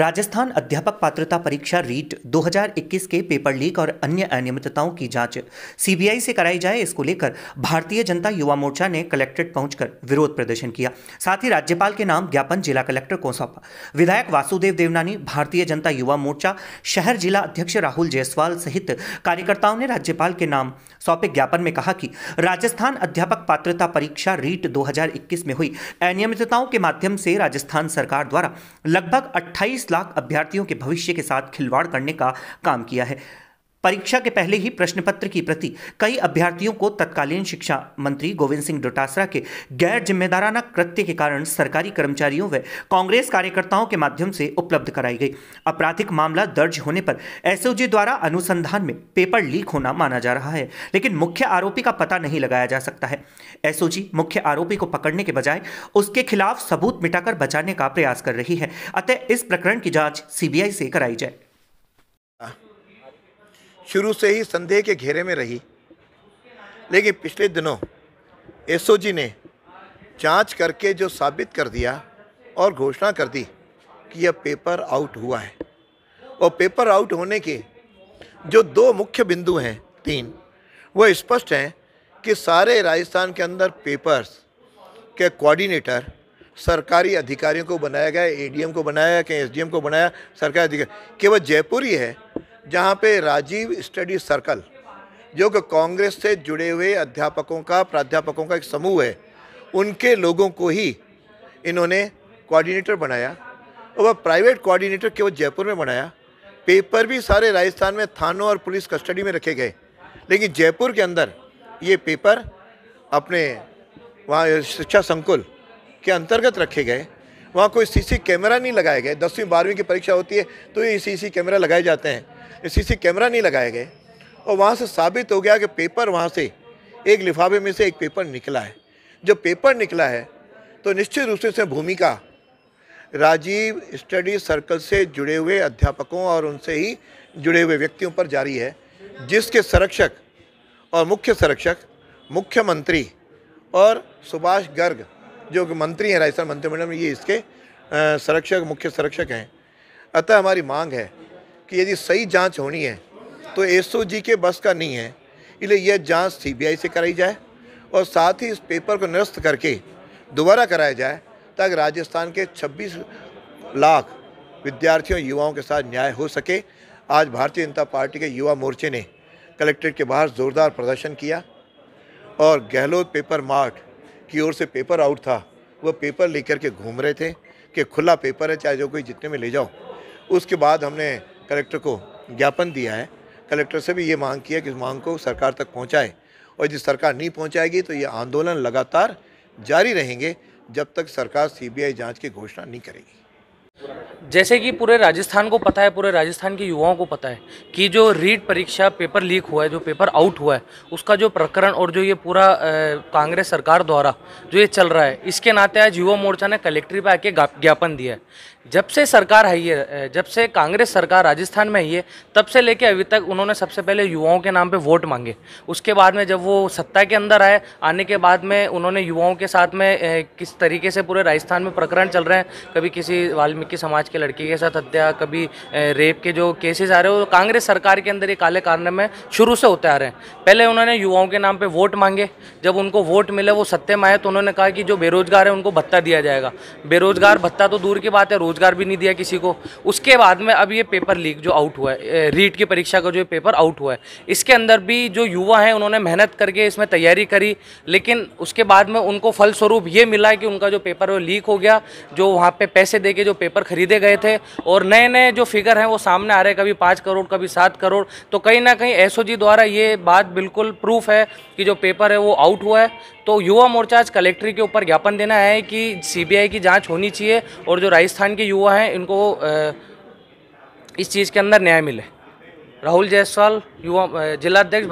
राजस्थान अध्यापक पात्रता परीक्षा रीट 2021 के पेपर लीक और अन्य अनियमितताओं की जांच सीबीआई से कराई जाए इसको लेकर भारतीय जनता युवा मोर्चा ने कलेक्ट्रेट पहुंचकर विरोध प्रदर्शन किया साथ ही राज्यपाल के नाम ज्ञापन जिला कलेक्टर को सौंपा विधायक वासुदेव देवनानी भारतीय जनता युवा मोर्चा शहर जिला अध्यक्ष राहुल जायसवाल सहित कार्यकर्ताओं ने राज्यपाल के नाम सौंपे ज्ञापन में कहा कि राजस्थान अध्यापक पात्रता परीक्षा रीट दो में हुई अनियमितताओं के माध्यम से राजस्थान सरकार द्वारा लगभग अट्ठाईस लाख अभ्यर्थियों के भविष्य के साथ खिलवाड़ करने का काम किया है परीक्षा के पहले ही प्रश्न पत्र की प्रति कई अभ्यर्थियों को तत्कालीन शिक्षा मंत्री गोविंद सिंह डोटासरा के गैर जिम्मेदाराना कृत्य के कारण सरकारी कर्मचारियों व कांग्रेस कार्यकर्ताओं के माध्यम से उपलब्ध कराई गई आपराधिक मामला दर्ज होने पर एसओजी द्वारा अनुसंधान में पेपर लीक होना माना जा रहा है लेकिन मुख्य आरोपी का पता नहीं लगाया जा सकता है एसओजी मुख्य आरोपी को पकड़ने के बजाय उसके खिलाफ सबूत मिटाकर बचाने का प्रयास कर रही है अतः इस प्रकरण की जाँच सीबीआई से कराई जाए शुरू से ही संदेह के घेरे में रही लेकिन पिछले दिनों एसओजी ने जांच करके जो साबित कर दिया और घोषणा कर दी कि यह पेपर आउट हुआ है और पेपर आउट होने के जो दो मुख्य बिंदु हैं तीन वो स्पष्ट हैं कि सारे राजस्थान के अंदर पेपर्स के कोऑर्डिनेटर सरकारी अधिकारियों को बनाया गया एडीएम को बनाया गया कहीं एसडीएम को बनाया सरकारी अधिकारी केवल जयपुर ही है जहाँ पे राजीव स्टडी सर्कल जो कि कांग्रेस से जुड़े हुए अध्यापकों का प्राध्यापकों का एक समूह है उनके लोगों को ही इन्होंने कोऑर्डिनेटर बनाया और वह प्राइवेट कोऑर्डिनेटर केवल जयपुर में बनाया पेपर भी सारे राजस्थान में थानों और पुलिस कस्टडी में रखे गए लेकिन जयपुर के अंदर ये पेपर अपने वहाँ शिक्षा संकुल के अंतर्गत रखे गए वहाँ कोई सीसी कैमरा नहीं लगाए गए दसवीं बारहवीं की परीक्षा होती है तो ये सीसी कैमरा लगाए जाते हैं सीसी कैमरा नहीं लगाए गए और वहाँ से साबित हो गया कि पेपर वहाँ से एक लिफाफे में से एक पेपर निकला है जब पेपर निकला है तो निश्चित रूप से उसमें भूमिका राजीव स्टडी सर्कल से जुड़े हुए अध्यापकों और उनसे ही जुड़े हुए व्यक्तियों पर जारी है जिसके संरक्षक और मुख्य संरक्षक मुख्यमंत्री और सुभाष गर्ग जो मंत्री हैं राजस्थान मंत्रिमंडल में ये इसके संरक्षक मुख्य संरक्षक हैं अतः हमारी मांग है कि यदि सही जांच होनी है तो जी के बस का नहीं है इसलिए यह जांच सीबीआई से कराई जाए और साथ ही इस पेपर को निरस्त करके दोबारा कराया जाए ताकि राजस्थान के 26 लाख विद्यार्थियों युवाओं के साथ न्याय हो सके आज भारतीय जनता पार्टी के युवा मोर्चे ने कलेक्ट्रेट के बाहर ज़ोरदार प्रदर्शन किया और गहलोत पेपर मार्ट की ओर से पेपर आउट था वह पेपर लेकर के घूम रहे थे कि खुला पेपर है चाहे जो कोई जितने में ले जाओ उसके बाद हमने कलेक्टर को ज्ञापन दिया है कलेक्टर से भी ये मांग किया कि इस मांग को सरकार तक पहुँचाए और जिस सरकार नहीं पहुँचाएगी तो ये आंदोलन लगातार जारी रहेंगे जब तक सरकार सीबीआई जांच की घोषणा नहीं करेगी जैसे कि पूरे राजस्थान को पता है पूरे राजस्थान के युवाओं को पता है कि जो रीट परीक्षा पेपर लीक हुआ है जो पेपर आउट हुआ है उसका जो प्रकरण और जो ये पूरा कांग्रेस सरकार द्वारा जो ये चल रहा है इसके नाते आज युवा मोर्चा ने कलेक्ट्री पर आके ज्ञापन दिया है जब से सरकार है ये जब से कांग्रेस सरकार राजस्थान में है तब से लेके अभी तक उन्होंने सबसे पहले युवाओं के नाम पे वोट मांगे उसके बाद में जब वो सत्ता के अंदर आए आने के बाद में उन्होंने युवाओं के साथ में किस तरीके से पूरे राजस्थान में प्रकरण चल रहे हैं कभी किसी वाल्मीकि बाकी समाज के लड़के के साथ हत्या कभी रेप के जो केसेस आ रहे हो कांग्रेस सरकार के अंदर ये काले कारण में शुरू से होते आ रहे हैं पहले उन्होंने युवाओं के नाम पर वोट मांगे जब उनको वोट मिले वो सत्य में आए तो उन्होंने कहा कि जो बेरोजगार है उनको भत्ता दिया जाएगा बेरोजगार भत्ता तो दूर की बात है रोजगार भी नहीं दिया किसी को उसके बाद में अब ये पेपर लीक जो आउट हुआ है रीट की परीक्षा का जो पेपर आउट हुआ है इसके अंदर भी जो युवा हैं उन्होंने मेहनत करके इसमें तैयारी करी लेकिन उसके बाद में उनको फलस्वरूप ये मिला कि उनका जो पेपर वो लीक हो गया जो वहाँ पे पैसे दे के जो पेपर पेपर खरीदे गए थे और नए नए जो फिगर हैं वो सामने आ रहे कभी पाँच करोड़ कभी सात करोड़ तो कहीं ना कहीं एस द्वारा ये बात बिल्कुल प्रूफ है कि जो पेपर है वो आउट हुआ है तो युवा मोर्चा आज कलेक्ट्री के ऊपर ज्ञापन देना है कि सीबीआई की जांच होनी चाहिए और जो राजस्थान के युवा हैं इनको इस चीज़ के अंदर न्याय मिले राहुल जायसवाल युवा जिलाध्यक्ष